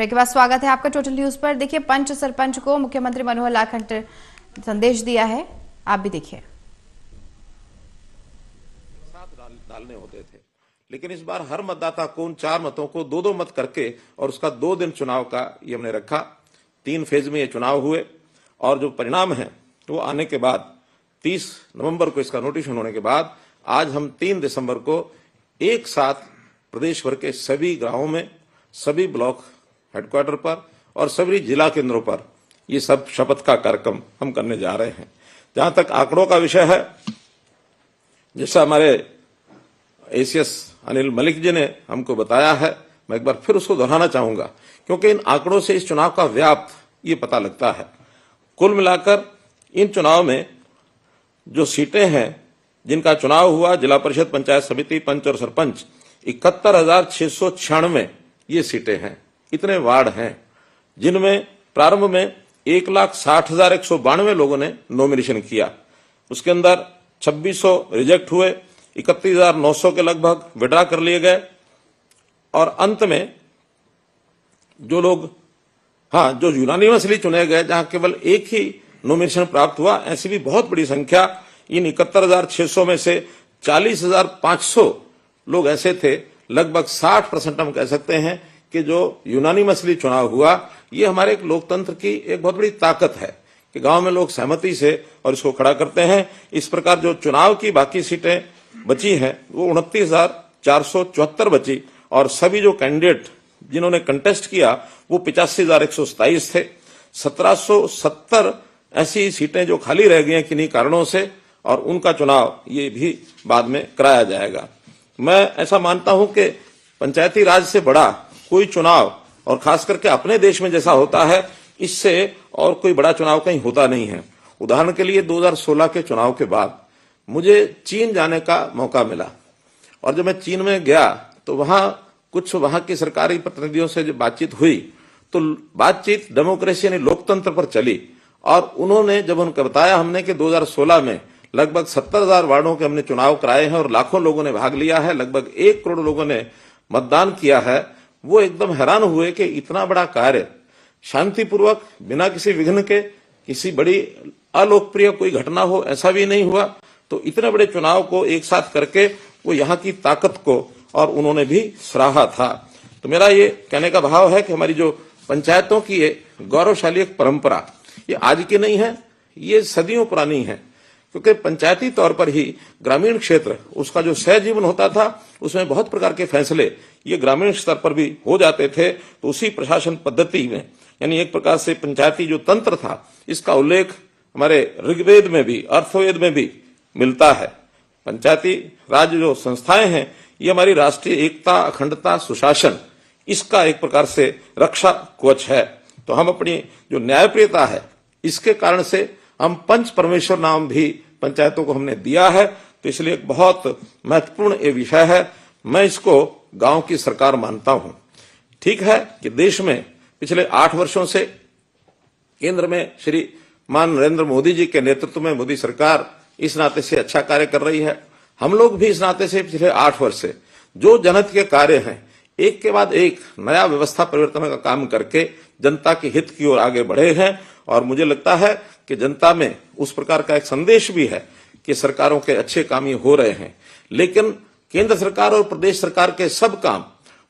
break के बाद स्वागत है आपका टोटल न्यूज पर देखिए पंच सरपंच को मुख्यमंत्री मनोहर लाल खट्टर संदेश दिया है आप भी देखिए डालने होते थे लेकिन इस बार हर मतदाता को उन चार मतों को दो दो मत करके और उसका दो दिन चुनाव का ये हमने रखा तीन फेज में ये चुनाव हुए और जो परिणाम है वो आने के बाद 30 नवंबर को इसका नोटिस होने के बाद आज हम 3 दिसंबर को एक साथ प्रदेश भर के सभी गांवों में सभी ब्लॉक हेडक्वार्टर पर और सभी जिला केंद्रों पर ये सब शपथ का कार्यक्रम हम करने जा रहे हैं जहां तक आंकड़ों का विषय है जैसा हमारे एसीएस अनिल मलिक जी ने हमको बताया है मैं एक बार फिर उसको दोहराना चाहूंगा क्योंकि इन आंकड़ों से इस चुनाव का व्याप्त ये पता लगता है कुल मिलाकर इन चुनाव में जो सीटें हैं जिनका चुनाव हुआ जिला परिषद पंचायत समिति पंच और सरपंच इकहत्तर हजार छह सौ छियानवे ये सीटें हैं इतने वार्ड हैं जिनमें प्रारंभ में एक लाख साठ हजार एक सौ बानवे लोगों ने नॉमिनेशन किया उसके अंदर छब्बीस सौ रिजेक्ट हुए इकतीस हजार नौ सौ के लगभग विड्रा कर लिए गए और अंत में जो लोग हाँ जो यूनानी मसली चुने गए जहां केवल एक ही नॉमिनेशन प्राप्त हुआ ऐसी भी बहुत बड़ी संख्या इन इकहत्तर हजार छह सौ में से चालीस हजार पांच सौ लोग ऐसे थे लगभग साठ परसेंट हम कह सकते हैं कि जो यूनानी मसली चुनाव हुआ ये हमारे एक लोकतंत्र की एक बहुत बड़ी ताकत है कि गांव में लोग सहमति से और इसको खड़ा करते हैं इस प्रकार जो चुनाव की बाकी सीटें बची हैं वो उनतीस हजार चार सौ चौहत्तर बची और सभी जो कैंडिडेट जिन्होंने कंटेस्ट किया वो पिचासी हजार एक सौ थे सत्रह सत्तर ऐसी सीटें जो खाली रह गई हैं किन्हीं कारणों से और उनका चुनाव ये भी बाद में कराया जाएगा मैं ऐसा मानता हूं कि पंचायती राज से बड़ा कोई चुनाव और खास करके अपने देश में जैसा होता है इससे और कोई बड़ा चुनाव कहीं होता नहीं है उदाहरण के लिए 2016 के चुनाव के बाद मुझे चीन जाने का मौका मिला और जब मैं चीन में गया तो वहां कुछ वहां की सरकारी प्रतिनिधियों से जब बातचीत हुई तो बातचीत डेमोक्रेसी यानी लोकतंत्र पर चली और उन्होंने जब उनको बताया हमने कि 2016 में लगभग सत्तर हजार वार्डों के हमने चुनाव कराए हैं और लाखों लोगों ने भाग लिया है लगभग एक करोड़ लोगों ने मतदान किया है वो एकदम हैरान हुए कि इतना बड़ा कार्य शांतिपूर्वक बिना किसी विघ्न के किसी बड़ी अलोकप्रिय कोई घटना हो ऐसा भी नहीं हुआ तो इतने बड़े चुनाव को एक साथ करके वो यहाँ की ताकत को और उन्होंने भी सराहा था तो मेरा ये कहने का भाव है कि हमारी जो पंचायतों की ये गौरवशाली एक परंपरा ये आज की नहीं है ये सदियों पुरानी है क्योंकि पंचायती तौर पर ही ग्रामीण क्षेत्र उसका जो सहजीवन होता था उसमें बहुत प्रकार के फैसले ये ग्रामीण स्तर पर भी हो जाते थे तो उसी प्रशासन पद्धति में यानी एक प्रकार से पंचायती जो तंत्र था इसका उल्लेख हमारे ऋग्वेद में भी अर्थवेद में भी मिलता है पंचायती राज जो संस्थाएं हैं ये हमारी राष्ट्रीय एकता अखंडता सुशासन इसका एक प्रकार से रक्षा कोच है तो हम अपनी जो न्यायप्रियता है इसके कारण से हम पंच परमेश्वर नाम भी पंचायतों को हमने दिया है तो इसलिए एक बहुत महत्वपूर्ण ये विषय है मैं इसको गांव की सरकार मानता हूं ठीक है कि देश में पिछले आठ वर्षों से केंद्र में श्री मान नरेंद्र मोदी जी के नेतृत्व में मोदी सरकार इस नाते से अच्छा कार्य कर रही है हम लोग भी इस नाते से पिछले आठ वर्ष से जो जनहित के कार्य हैं एक के बाद एक नया व्यवस्था परिवर्तन का काम करके जनता के हित की ओर आगे बढ़े हैं और मुझे लगता है कि जनता में उस प्रकार का एक संदेश भी है कि सरकारों के अच्छे काम ही हो रहे हैं लेकिन केंद्र सरकार और प्रदेश सरकार के सब काम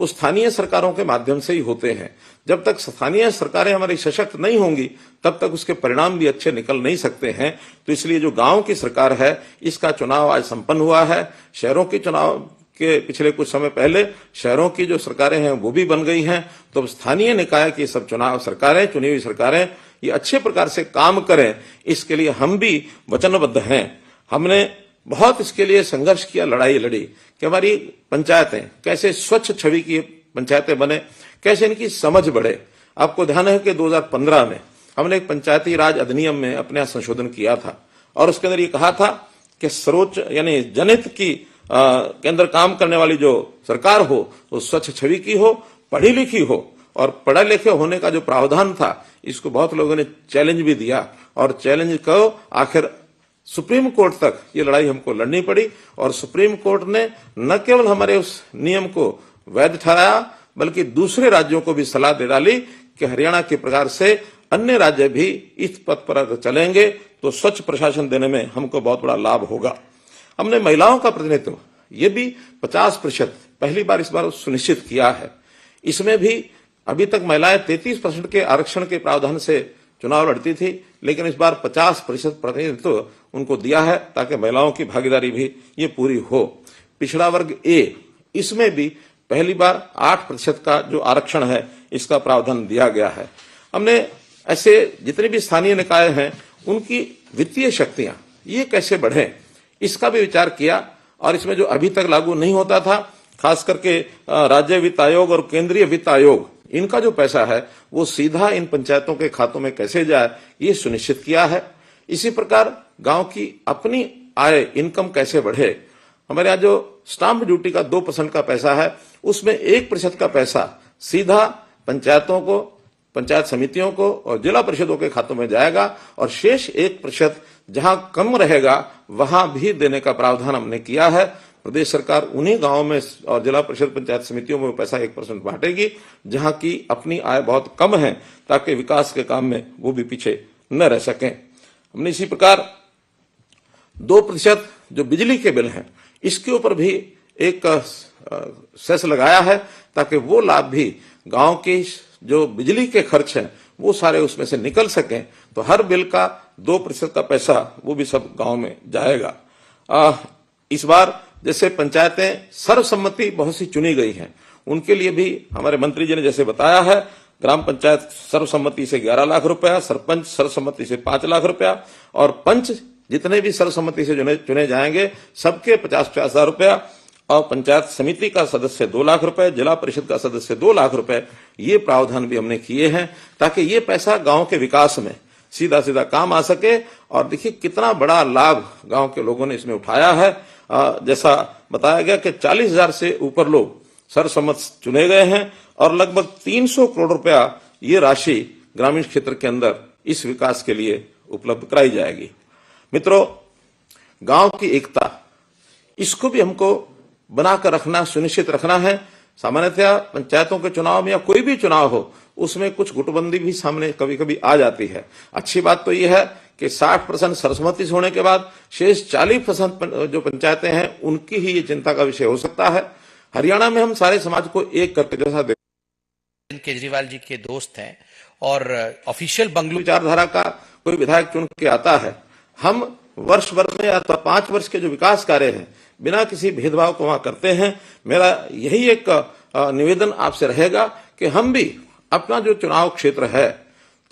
वो स्थानीय सरकारों के माध्यम से ही होते हैं जब तक स्थानीय सरकारें हमारी सशक्त नहीं होंगी तब तक उसके परिणाम भी अच्छे निकल नहीं सकते हैं तो इसलिए जो गांव की सरकार है इसका चुनाव आज संपन्न हुआ है शहरों के चुनाव के पिछले कुछ समय पहले शहरों की जो सरकारें हैं वो भी बन गई हैं तो स्थानीय निकाय की सब चुनाव सरकारें चुनी हुई सरकारें ये अच्छे प्रकार से काम करें इसके लिए हम भी वचनबद्ध हैं हमने बहुत इसके लिए संघर्ष किया लड़ाई लड़ी कि हमारी पंचायतें कैसे स्वच्छ छवि की पंचायतें बने कैसे इनकी समझ बढ़े आपको ध्यान है कि 2015 में हमने एक पंचायती राज अधिनियम में अपने संशोधन किया था और उसके अंदर ये कहा था कि सर्वोच्च यानी जनहित की के अंदर काम करने वाली जो सरकार हो वो स्वच्छ छवि की हो पढ़ी लिखी हो और पढ़े लिखे होने का जो प्रावधान था इसको बहुत लोगों ने चैलेंज भी दिया और चैलेंज को आखिर सुप्रीम कोर्ट तक ये लड़ाई हमको लड़नी पड़ी और सुप्रीम कोर्ट ने न केवल हमारे उस नियम को वैध ठहराया बल्कि दूसरे राज्यों को भी सलाह दे डाली कि हरियाणा के प्रकार से अन्य राज्य भी इस पथ पर चलेंगे तो स्वच्छ प्रशासन देने में हमको बहुत बड़ा लाभ होगा हमने महिलाओं का प्रतिनिधित्व ये भी 50 प्रतिशत पहली बार इस बार सुनिश्चित किया है इसमें भी अभी तक महिलाएं तैतीस परसेंट के आरक्षण के प्रावधान से चुनाव लड़ती थी लेकिन इस बार 50 प्रतिशत प्रतिनिधित्व उनको दिया है ताकि महिलाओं की भागीदारी भी ये पूरी हो पिछड़ा वर्ग ए इसमें भी पहली बार 8 प्रतिशत का जो आरक्षण है इसका प्रावधान दिया गया है हमने ऐसे जितने भी स्थानीय निकाय हैं उनकी वित्तीय शक्तियां ये कैसे बढ़े इसका भी विचार किया और इसमें जो अभी तक लागू नहीं होता था खास करके राज्य वित्त आयोग और केंद्रीय वित्त आयोग इनका जो पैसा है वो सीधा इन पंचायतों के खातों में कैसे जाए ये सुनिश्चित किया है इसी प्रकार गांव की अपनी आय इनकम कैसे बढ़े हमारे यहाँ जो स्टाम्प ड्यूटी का दो परसेंट का पैसा है उसमें एक प्रतिशत का पैसा सीधा पंचायतों को पंचायत समितियों को और जिला परिषदों के खातों में जाएगा और शेष एक प्रतिशत जहां कम रहेगा वहां भी देने का प्रावधान हमने किया है प्रदेश सरकार उन्हीं गांव में और जिला परिषद पंचायत समितियों में पैसा एक परसेंट बांटेगी जहां की अपनी आय बहुत कम है ताकि विकास के काम में वो भी पीछे न रह सकें हमने इसी प्रकार दो प्रतिशत जो बिजली के बिल हैं इसके ऊपर भी एक सेस लगाया है ताकि वो लाभ भी गांव के जो बिजली के खर्च हैं वो सारे उसमें से निकल सकें तो हर बिल का दो प्रतिशत का पैसा वो भी सब गांव में जाएगा आ, इस बार जैसे पंचायतें सर्वसम्मति बहुत सी चुनी गई हैं उनके लिए भी हमारे मंत्री जी ने जैसे बताया है ग्राम पंचायत सर्वसम्मति से 11 लाख रुपया सरपंच सर्वसम्मति से 5 लाख रुपया और पंच जितने भी सर्वसम्मति से चुने चुने जाएंगे सबके पचास पचास हजार रुपया और पंचायत समिति का सदस्य दो लाख रुपए जिला परिषद का सदस्य दो लाख रुपए ये प्रावधान भी हमने किए हैं ताकि ये पैसा गांव के विकास में सीधा सीधा काम आ सके और देखिए कितना बड़ा लाभ गांव के लोगों ने इसमें उठाया है जैसा बताया गया कि 40,000 से ऊपर लोग सर्वसम्मत चुने गए हैं और लगभग 300 करोड़ रुपया ये राशि ग्रामीण क्षेत्र के अंदर इस विकास के लिए उपलब्ध कराई जाएगी मित्रों गांव की एकता इसको भी हमको बनाकर रखना सुनिश्चित रखना है सामान्यतया पंचायतों के चुनाव में या कोई भी चुनाव हो उसमें कुछ गुटबंदी भी सामने कभी कभी आ जाती है अच्छी बात तो यह है कि 60 परसेंट सरस्वती होने के बाद शेष 40 परसेंट जो पंचायतें हैं उनकी ही ये चिंता का विषय हो सकता है हरियाणा में हम सारे समाज को एक करके जैसा देख केजरीवाल जी के दोस्त हैं और ऑफिशियल बंगलू विचारधारा का कोई विधायक चुन के आता है हम वर्ष भर में तो पांच वर्ष के जो विकास कार्य हैं बिना किसी भेदभाव को वहां करते हैं मेरा यही एक निवेदन आपसे रहेगा कि हम भी अपना जो चुनाव क्षेत्र है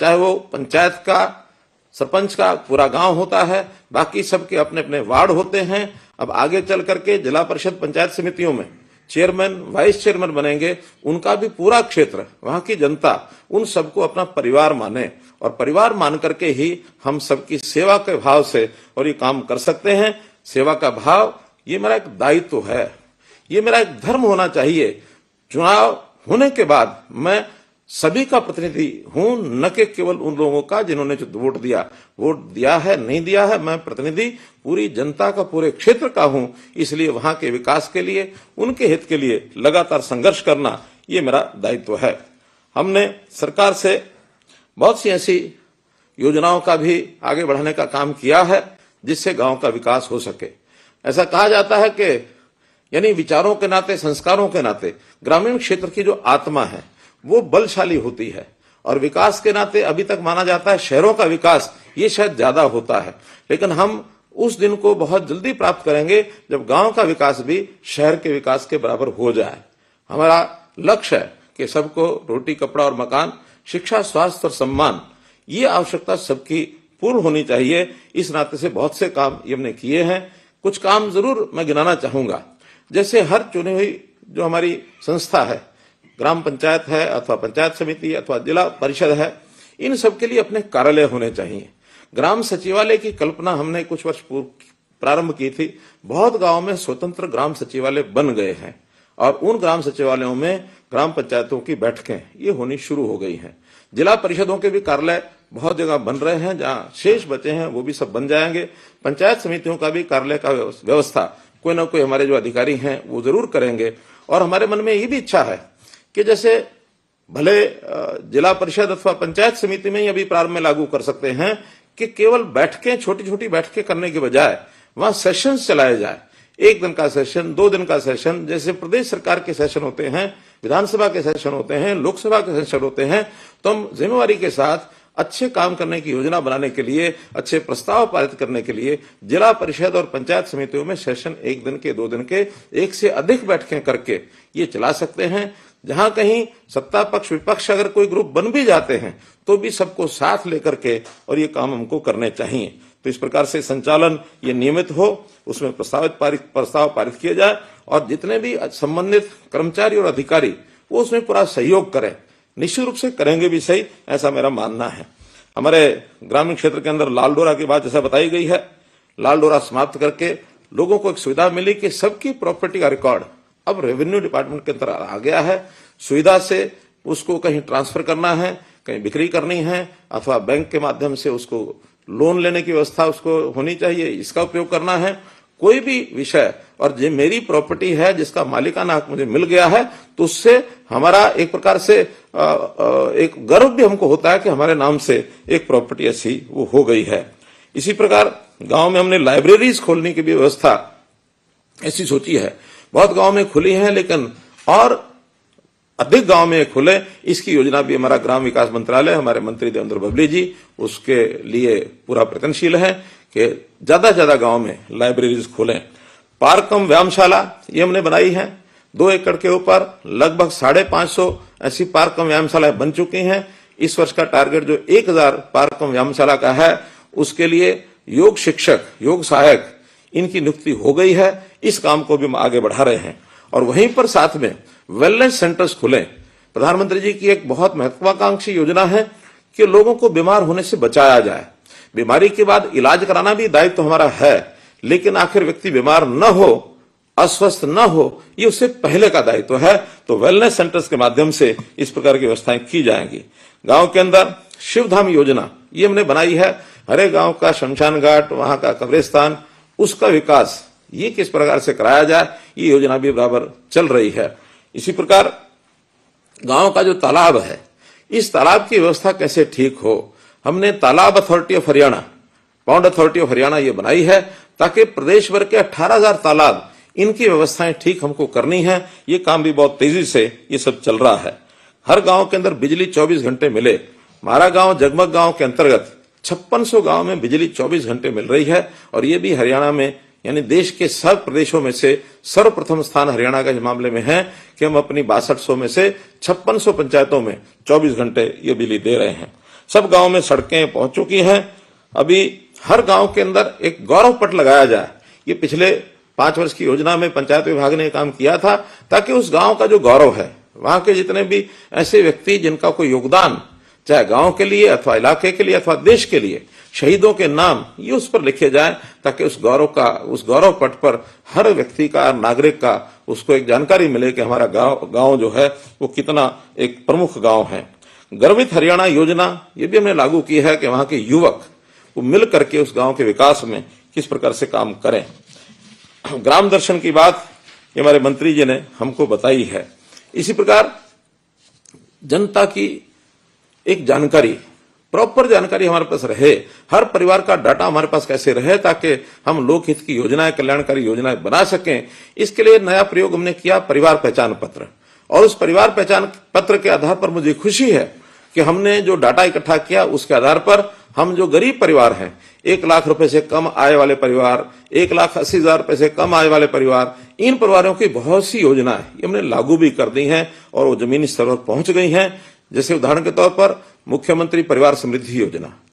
चाहे वो पंचायत का सरपंच का पूरा गांव होता है बाकी सबके अपने अपने वार्ड होते हैं अब आगे चल करके जिला परिषद पंचायत समितियों में चेयरमैन वाइस चेयरमैन बनेंगे उनका भी पूरा क्षेत्र वहां की जनता उन सबको अपना परिवार माने और परिवार मान करके ही हम सबकी सेवा के भाव से और ये काम कर सकते हैं सेवा का भाव ये मेरा एक दायित्व है ये मेरा एक धर्म होना चाहिए चुनाव होने के बाद मैं सभी का प्रतिनिधि हूं न के केवल उन लोगों का जिन्होंने वोट दिया वोट दिया है नहीं दिया है मैं प्रतिनिधि पूरी जनता का पूरे क्षेत्र का हूं इसलिए वहां के विकास के लिए उनके हित के लिए लगातार संघर्ष करना ये मेरा दायित्व है हमने सरकार से बहुत सी ऐसी योजनाओं का भी आगे बढ़ाने का काम किया है जिससे गांव का विकास हो सके ऐसा कहा जाता है कि यानी विचारों के नाते संस्कारों के नाते ग्रामीण क्षेत्र की जो आत्मा है वो बलशाली होती है और विकास के नाते अभी तक माना जाता है शहरों का विकास ये शायद ज्यादा होता है लेकिन हम उस दिन को बहुत जल्दी प्राप्त करेंगे जब गांव का विकास भी शहर के विकास के बराबर हो जाए हमारा लक्ष्य है कि सबको रोटी कपड़ा और मकान शिक्षा स्वास्थ्य और सम्मान ये आवश्यकता सबकी पूर्ण होनी चाहिए इस नाते से बहुत से काम ये हमने किए हैं कुछ काम जरूर मैं गिनाना चाहूंगा जैसे हर चुनी हुई जो हमारी संस्था है ग्राम पंचायत है अथवा पंचायत समिति अथवा जिला परिषद है इन सब के लिए अपने कार्यालय होने चाहिए ग्राम सचिवालय की कल्पना हमने कुछ वर्ष पूर्व प्रारंभ की थी बहुत गांव में स्वतंत्र ग्राम सचिवालय बन गए हैं और उन ग्राम सचिवालयों में ग्राम पंचायतों की बैठकें ये होनी शुरू हो गई हैं जिला परिषदों के भी कार्यालय बहुत जगह बन रहे हैं जहां शेष बचे हैं वो भी सब बन जाएंगे पंचायत समितियों का भी कार्यालय का व्यवस्था कोई ना कोई हमारे जो अधिकारी हैं वो जरूर करेंगे और हमारे मन में ये भी इच्छा है कि जैसे भले जिला परिषद अथवा पंचायत समिति में ही अभी प्रारंभ में लागू कर सकते हैं कि केवल बैठकें छोटी छोटी बैठकें करने के बजाय वहां सेशन चलाए जाए एक दिन का सेशन दो दिन का सेशन जैसे प्रदेश सरकार के सेशन होते हैं विधानसभा के सेशन होते हैं लोकसभा के सेशन होते हैं तो हम जिम्मेवारी के साथ अच्छे काम करने की योजना बनाने के लिए अच्छे प्रस्ताव पारित करने के लिए जिला परिषद और पंचायत समितियों में सेशन एक दिन के दो दिन के एक से अधिक बैठकें करके ये चला सकते हैं जहां कहीं सत्ता पक्ष विपक्ष अगर कोई ग्रुप बन भी जाते हैं तो भी सबको साथ लेकर के और ये काम हमको करने चाहिए तो इस प्रकार से संचालन ये नियमित हो उसमें प्रस्तावित पारित प्रस्ताव पारित किया जाए और जितने भी संबंधित कर्मचारी और अधिकारी वो उसमें पूरा सहयोग करें निश्चित रूप से करेंगे भी सही ऐसा मेरा मानना है हमारे ग्रामीण क्षेत्र के अंदर लाल डोरा की बात जैसा बताई गई है लाल डोरा समाप्त करके लोगों को एक सुविधा मिली कि सबकी प्रॉपर्टी का रिकॉर्ड अब रेवेन्यू डिपार्टमेंट के अंदर आ गया है सुविधा से उसको कहीं ट्रांसफर करना है कहीं बिक्री करनी है अथवा बैंक के माध्यम से उसको लोन लेने की व्यवस्था उसको होनी चाहिए इसका उपयोग करना है कोई भी विषय और जो मेरी प्रॉपर्टी है जिसका मालिकाना हक मुझे मिल गया है तो उससे हमारा एक प्रकार से आ, आ, एक गर्व भी हमको होता है कि हमारे नाम से एक प्रॉपर्टी ऐसी वो हो गई है इसी प्रकार गांव में हमने लाइब्रेरीज खोलने की भी व्यवस्था ऐसी सोची है बहुत गांव में खुली हैं लेकिन और अधिक गांव में खुले इसकी योजना भी हमारा ग्राम विकास मंत्रालय हमारे मंत्री देवेंद्र बबली जी उसके लिए पूरा प्रयत्नशील है कि ज्यादा से ज्यादा गांव में लाइब्रेरीज खोलें पार्क कम व्यायामशाला ये हमने बनाई है दो एकड़ के ऊपर लगभग साढ़े पांच सौ ऐसी पार्क कम व्यायामशालाएं बन चुकी हैं इस वर्ष का टारगेट जो एक हजार पार्क कम व्यायामशाला का है उसके लिए योग शिक्षक योग सहायक इनकी नियुक्ति हो गई है इस काम को भी हम आगे बढ़ा रहे हैं और वहीं पर साथ में वेलनेस सेंटर्स खुले प्रधानमंत्री जी की एक बहुत महत्वाकांक्षी योजना है कि लोगों को बीमार होने से बचाया जाए बीमारी के बाद इलाज कराना भी दायित्व तो हमारा है लेकिन आखिर व्यक्ति बीमार न हो अस्वस्थ न हो ये उससे पहले का दायित्व तो है तो वेलनेस सेंटर्स के माध्यम से इस प्रकार की व्यवस्थाएं की जाएंगी गांव के अंदर शिवधाम योजना ये हमने बनाई है हरे गांव का शमशान घाट वहां का कब्रिस्तान उसका विकास ये किस प्रकार से कराया जाए ये योजना भी बराबर चल रही है इसी प्रकार गांव का जो तालाब है इस तालाब की व्यवस्था कैसे ठीक हो हमने तालाब authority of Haryana pound authority of Haryana ये बनाई है ताकि प्रदेश भर के 18000 तालाब इनकी व्यवस्थाएं ठीक हमको करनी है ये काम भी बहुत तेजी से ये सब चल रहा है हर गांव के अंदर बिजली 24 घंटे मिले हमारा गांव जगमग गांव के अंतर्गत छप्पन सौ गांव में बिजली 24 घंटे मिल रही है और ये भी हरियाणा में यानी देश के सब प्रदेशों में से सर्वप्रथम स्थान हरियाणा का इस मामले में है कि हम अपनी बासठ में से छप्पन पंचायतों में चौबीस घंटे ये बिजली दे रहे हैं सब गांव में सड़कें पहुंच चुकी हैं अभी हर गांव के अंदर एक गौरव पट लगाया जाए ये पिछले पांच वर्ष की योजना में पंचायत विभाग ने काम किया था ताकि उस गांव का जो गौरव है वहां के जितने भी ऐसे व्यक्ति जिनका कोई योगदान चाहे गांव के लिए अथवा इलाके के लिए अथवा देश के लिए शहीदों के नाम ये उस पर लिखे जाए ताकि उस गौरव का उस गौरव पट पर हर व्यक्ति का नागरिक का उसको एक जानकारी मिले कि हमारा गांव गांव जो है वो कितना एक प्रमुख गांव है गर्वित हरियाणा योजना ये भी हमने लागू की है कि वहां के युवक वो मिल करके उस गाँव के विकास में किस प्रकार से काम करें ग्राम दर्शन की बात ये हमारे मंत्री जी ने हमको बताई है इसी प्रकार जनता की एक जानकारी प्रॉपर जानकारी हमारे पास रहे हर परिवार का डाटा हमारे पास कैसे रहे ताकि हम लोकहित की योजनाएं कल्याणकारी योजनाएं बना सकें इसके लिए नया प्रयोग हमने किया परिवार पहचान पत्र और उस परिवार पहचान पत्र के आधार पर मुझे खुशी है कि हमने जो डाटा इकट्ठा किया उसके आधार पर हम जो गरीब परिवार हैं एक लाख रुपए से कम आय वाले परिवार एक लाख अस्सी हजार रुपए से कम आय वाले परिवार इन परिवारों की बहुत सी योजनाएं हमने लागू भी कर दी हैं और वो जमीनी स्तर पर पहुंच गई हैं जैसे उदाहरण के तौर पर मुख्यमंत्री परिवार समृद्धि योजना